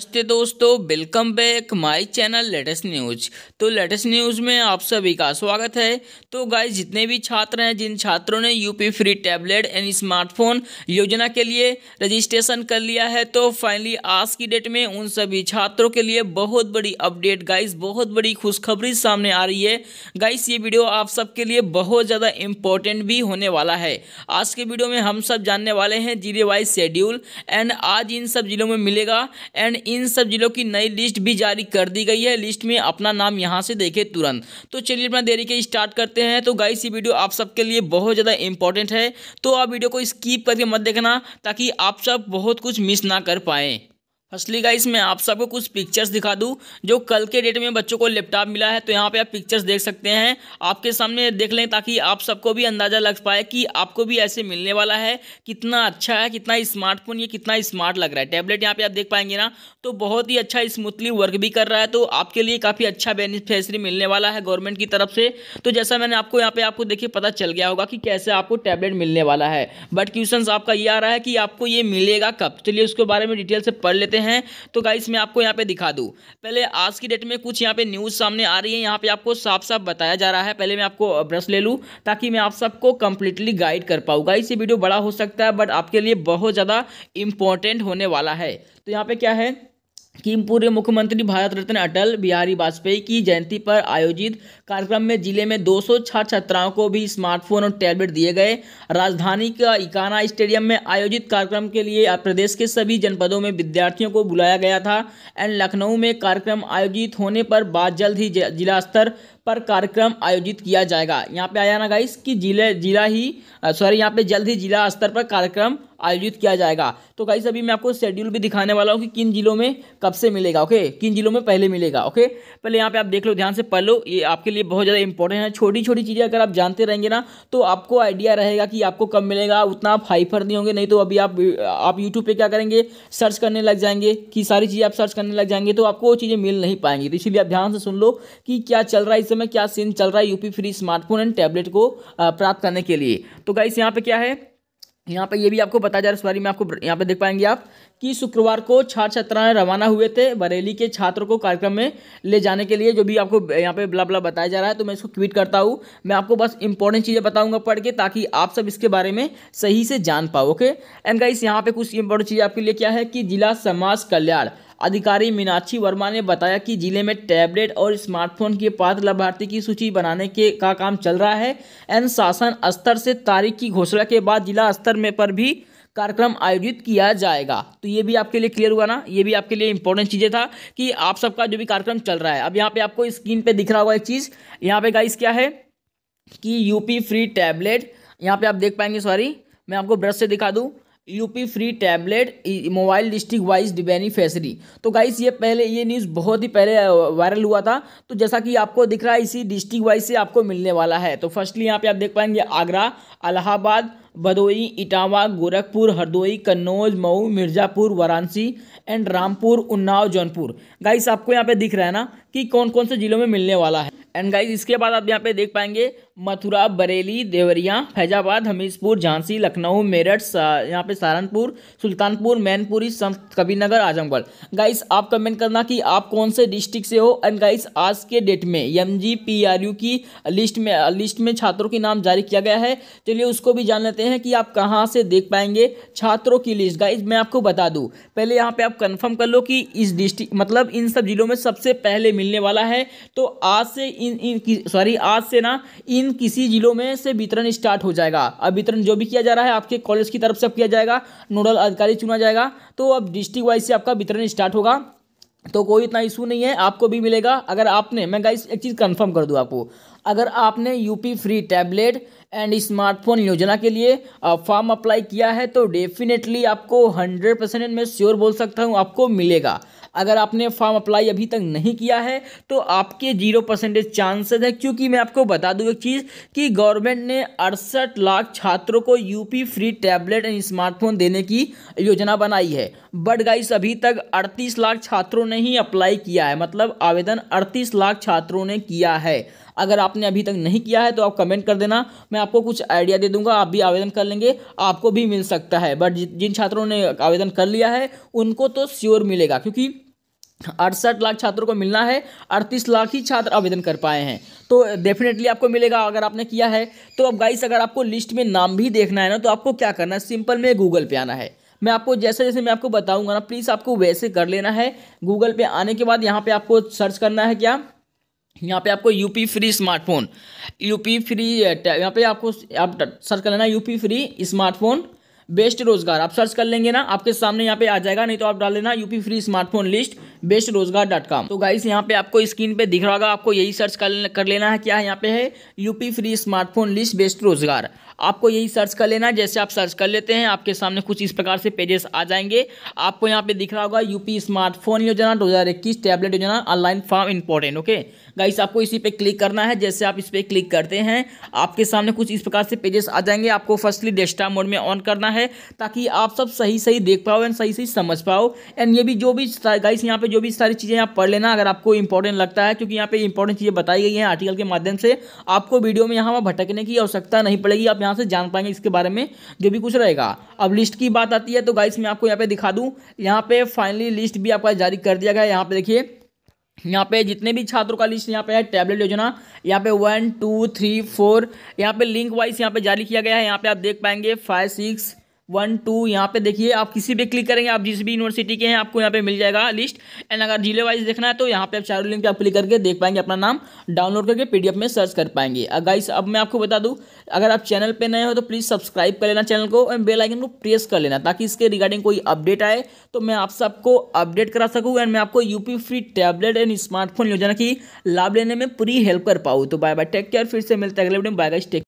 नमस्ते दोस्तों welcome back my channel latest news तो लेटेस्ट न्यूज में आप सभी का स्वागत है तो गाय जितने भी छात्र हैं जिन छात्रों ने UP free tablet and smartphone योजना के लिए रजिस्ट्रेशन कर लिया है तो फाइनली आज की डेट में उन सभी छात्रों के लिए बहुत बड़ी अपडेट गाइस बहुत बड़ी खुशखबरी सामने आ रही है गाइस ये वीडियो आप सबके लिए बहुत ज़्यादा इम्पोर्टेंट भी होने वाला है आज के वीडियो में हम सब जानने वाले हैं जिले वाइज शेड्यूल एंड आज इन सब जिलों में मिलेगा एंड इन सब जिलों की नई लिस्ट भी जारी कर दी गई है लिस्ट में अपना नाम यहाँ से देखे तुरंत तो चलिए अपना देरी के स्टार्ट करते हैं तो गाइस ये वीडियो आप सबके लिए बहुत ज़्यादा इंपॉर्टेंट है तो आप वीडियो को स्कीप करके मत देखना ताकि आप सब बहुत कुछ मिस ना कर पाएँ फर्स्टली गाइस मैं आप सबको कुछ पिक्चर्स दिखा दूँ जो कल के डेट में बच्चों को लैपटॉप मिला है तो यहाँ पे आप पिक्चर्स देख सकते हैं आपके सामने देख लें ताकि आप सबको भी अंदाज़ा लग पाए कि आपको भी ऐसे मिलने वाला है कितना अच्छा है कितना स्मार्टफोन ये कितना स्मार्ट लग रहा है टैबलेट यहाँ पर आप देख पाएंगे ना तो बहुत ही अच्छा स्मूथली वर्क भी कर रहा है तो आपके लिए काफ़ी अच्छा बेनिफेसरी मिलने वाला है गवर्नमेंट की तरफ से तो जैसा मैंने आपको यहाँ पर आपको देखिए पता चल गया होगा कि कैसे आपको टैबलेट मिलने वाला है बट क्वेश्चन आपका ये आ रहा है कि आपको ये मिलेगा कब चलिए उसके बारे में डिटेल से पढ़ लेते हैं हैं तो गाइस मैं आपको यहाँ पे दिखा दूँ पहले आज की डेट में कुछ यहाँ पे न्यूज़ सामने आ रही है यहाँ पे आपको साफ साफ बताया जा रहा है पहले मैं आपको ब्रश ले लूँ ताकि मैं आप सबको कम्प्लीटली गाइड कर पाऊँ गाइस ये वीडियो बड़ा हो सकता है बट आपके लिए बहुत ज़्यादा इंपॉर्टेंट होने वाला है तो यहाँ पर क्या है कि पूर्व मुख्यमंत्री भारत रत्न अटल बिहारी वाजपेयी की जयंती पर आयोजित कार्यक्रम में जिले में सौ छात्र छात्राओं को भी स्मार्टफोन और टैबलेट दिए गए राजधानी का इकाना स्टेडियम में आयोजित कार्यक्रम के लिए प्रदेश के सभी जनपदों में विद्यार्थियों को बुलाया गया था एंड लखनऊ में कार्यक्रम आयोजित होने पर बाद जल्द ही जिला स्तर पर कार्यक्रम आयोजित किया जाएगा यहाँ पे आया ना गाइस कि जिले जिला ही सॉरी यहाँ पे जल्द ही जिला स्तर पर कार्यक्रम आयोजित किया जाएगा तो गाइस अभी मैं आपको शेड्यूल भी दिखाने वाला हूँ कि किन जिलों में कब से मिलेगा ओके किन जिलों में पहले मिलेगा ओके पहले यहाँ पे आप देख लो ध्यान से पहलो ये आपके लिए बहुत ज़्यादा इंपॉर्टेंट है छोटी छोटी चीज़ें अगर आप जानते रहेंगे ना तो आपको आइडिया रहेगा कि आपको कब मिलेगा उतना आप हाइफर नहीं होंगे नहीं तो अभी आप आप यूट्यूब पर क्या करेंगे सर्च करने लग जाएंगे कि सारी चीज़ें आप सर्च करने लग जाएंगे तो आपको वो चीज़ें मिल नहीं पाएंगी तो इसीलिए आप ध्यान से सुन लो कि क्या चल रहा है इस समय क्या सीन चल रहा है UP free smartphone and tablet को प्राप्त करने के लिए तो गाइस यहाँ पे क्या है यहाँ पे ये भी आपको बताया जा रहा है इस बारे में आपको यहाँ पे देख पाएंगे आप कि शुक्रवार को छात्र छात्राएं रवाना हुए थे बरेली के छात्रों को कार्यक्रम में ले जाने के लिए जो भी आपको यहाँ पे ब्ला ब्ला बताया जा रहा है तो मैं इसको ट्वीट करता हूँ मैं आपको बस इंपॉर्टेंट चीज़ें बताऊँगा पढ़ के ताकि आप सब इसके बारे में सही से जान पाओ ओके एंड गाइस यहाँ पे कुछ इंपॉर्टेंट चीज़ आपके लिए क्या है कि जिला समाज कल्याण अधिकारी मीनाक्षी वर्मा ने बताया कि जिले में टैबलेट और स्मार्टफोन के पात्र लाभार्थी की सूची बनाने के का काम चल रहा है एन शासन स्तर से तारीख की घोषणा के बाद जिला स्तर में पर भी कार्यक्रम आयोजित किया जाएगा तो ये भी आपके लिए क्लियर हुआ ना ये भी आपके लिए इंपॉर्टेंट चीज़ें था कि आप सबका जो भी कार्यक्रम चल रहा है अब यहाँ पे आपको स्क्रीन पे दिख रहा होगा एक चीज़ यहाँ पे गाइस क्या है कि यूपी फ्री टैबलेट यहाँ पे आप देख पाएंगे सॉरी मैं आपको ब्रश से दिखा दूँ UP free tablet mobile district wise beneficiary तो गाइस ये पहले ये न्यूज़ बहुत ही पहले वायरल हुआ था तो जैसा कि आपको दिख रहा है इसी डिस्ट्रिक्ट वाइज से आपको मिलने वाला है तो फर्स्टली यहाँ पे आप देख पाएंगे आगरा अलाहाबाद भदोई इटावा गोरखपुर हरदोई कन्नौज मऊ मिर्ज़ापुर वाराणसी एंड रामपुर उन्नाव जौनपुर गाइस आपको यहाँ पे दिख रहा है ना कि कौन कौन से ज़िलों में मिलने वाला है एंड गाइस इसके बाद आप यहाँ पे देख पाएंगे मथुरा बरेली देवरिया फैजाबाद हमीरपुर झांसी लखनऊ मेरठ यहाँ पे सहारनपुर सुल्तानपुर मैनपुरी संत कबीरनगर आजमगढ़ गाइस आप कमेंट करना कि आप कौन से डिस्ट्रिक्ट से हो एंड गाइस आज के डेट में M G P R U की लिस्ट में लिस्ट में छात्रों के नाम जारी किया गया है चलिए उसको भी जान लेते हैं कि आप कहाँ से देख पाएंगे छात्रों की लिस्ट गाइज मैं आपको बता दूँ पहले यहाँ पर आप कन्फर्म कर लो कि इस डिस्ट्रिक्ट मतलब इन सब जिलों में सबसे पहले मिलने वाला है तो आज से इन सॉरी आज से ना इन किसी जिलों में से वितरण स्टार्ट हो जाएगा अब वितरण जो भी किया जा रहा है आपके कॉलेज की तरफ से अब किया जाएगा नोडल अधिकारी चुना जाएगा तो अब डिस्ट्रिक्ट वाइज से आपका वितरण स्टार्ट होगा तो कोई इतना इशू नहीं है आपको भी मिलेगा अगर आपने मैं गाइस एक चीज़ कंफर्म कर दूं आपको अगर आपने UP free tablet and smartphone योजना के लिए फॉर्म अप्लाई किया है तो डेफिनेटली आपको हंड्रेड परसेंट मैं श्योर बोल सकता हूं आपको मिलेगा अगर आपने फॉर्म अप्लाई अभी तक नहीं किया है तो आपके जीरो परसेंटेज चांसेज है क्योंकि मैं आपको बता दूँ एक चीज़ कि गवर्नमेंट ने अड़सठ लाख छात्रों को UP free tablet and smartphone देने की योजना बनाई है बट गाइस अभी तक अड़तीस लाख छात्रों ने ही अप्लाई किया है मतलब आवेदन अड़तीस लाख छात्रों ने किया है अगर आपने अभी तक नहीं किया है तो आप कमेंट कर देना मैं आपको कुछ आइडिया दे दूंगा आप भी आवेदन कर लेंगे आपको भी मिल सकता है बट जिन छात्रों ने आवेदन कर लिया है उनको तो श्योर मिलेगा क्योंकि अड़सठ लाख छात्रों को मिलना है अड़तीस लाख ही छात्र आवेदन कर पाए हैं तो डेफिनेटली आपको मिलेगा अगर आपने किया है तो अब गाइस अगर आपको लिस्ट में नाम भी देखना है ना तो आपको क्या करना है सिंपल में गूगल पे आना है मैं आपको जैसे जैसे मैं आपको बताऊंगा ना प्लीज़ आपको वैसे कर लेना है गूगल पे आने के बाद यहाँ पे आपको सर्च करना है क्या यहाँ पे आपको UP free smartphone UP free यहाँ पे आपको आप सर्च कर लेना यूपी फ्री स्मार्टफोन बेस्ट रोजगार आप सर्च कर लेंगे ना आपके सामने यहाँ पे आ जाएगा नहीं तो आप डाल लेना UP free smartphone list best Rojgar dot com तो गाइस यहाँ पे आपको स्क्रीन पे दिख रहा होगा आपको यही सर्च कर, लेना है क्या है यहाँ पे है UP free smartphone list best Rojgar आपको यही सर्च कर लेना है जैसे आप सर्च कर लेते हैं आपके सामने कुछ इस प्रकार से पेजेस आ जाएंगे आपको यहाँ पे दिख रहा होगा यूपी स्मार्टफोन योजना दो हज़ार इक्कीस टैबलेट योजना online form important okay guys आपको इसी पे क्लिक करना है जैसे आप इस पर क्लिक करते हैं आपके सामने कुछ इस प्रकार से पेजेस आ जाएंगे आपको फर्स्टली डेस्कटॉप मोड में ऑन करना है है ताकि आप सब सही सही देख पाओ एंड सही सही समझ पाओ एंड ये भी जो भी गाइस यहाँ पे जो भी सारी चीज़ें यहाँ पढ़ लेना अगर आपको इंपॉर्टेंट लगता है क्योंकि यहाँ पे इंपॉर्टेंट चीज़ें बताई गई हैं आर्टिकल के माध्यम से आपको वीडियो में यहाँ पर भटकने की आवश्यकता नहीं पड़ेगी आप यहाँ से जान पाएंगे इसके बारे में जो भी कुछ रहेगा अब लिस्ट की बात आती है तो गाइस मैं आपको यहाँ पर दिखा दूँ यहाँ पर फाइनली लिस्ट भी आपका जारी कर दिया गया है यहाँ पर देखिए यहाँ पे जितने भी छात्रों का लिस्ट यहाँ पे है टैबलेट योजना यहाँ पे वन टू थ्री फोर यहाँ पे लिंक वाइज यहाँ पे जारी किया गया है यहाँ पे आप देख पाएंगे फाइव सिक्स वन टू यहाँ पे देखिए आप किसी पे क्लिक करेंगे आप जिस भी यूनिवर्सिटी के हैं आपको यहाँ पे मिल जाएगा लिस्ट एंड अगर जिले वाइज देखना है तो यहाँ पे आप चारों लिंक पे आप क्लिक करके देख पाएंगे अपना नाम डाउनलोड करके पीडीएफ में सर्च कर पाएंगे गाइस uh, अब मैं आपको बता दूँ अगर आप चैनल पर नए हो तो प्लीज़ सब्सक्राइब कर लेना चैनल को एंड बेलाइकन को प्रेस कर लेना ताकि इसके रिगार्डिंग कोई अपडेट आए तो मैं आप सबको अपडेट करा सकूँ एंड मैं आपको U free tablet and smartphone योजना की लाभ लेने में पूरी हेल्प कर पाऊँ तो बाय बाय टेक केयर फिर से मिलते हैं अगले वीडियो बाय गाइस टेक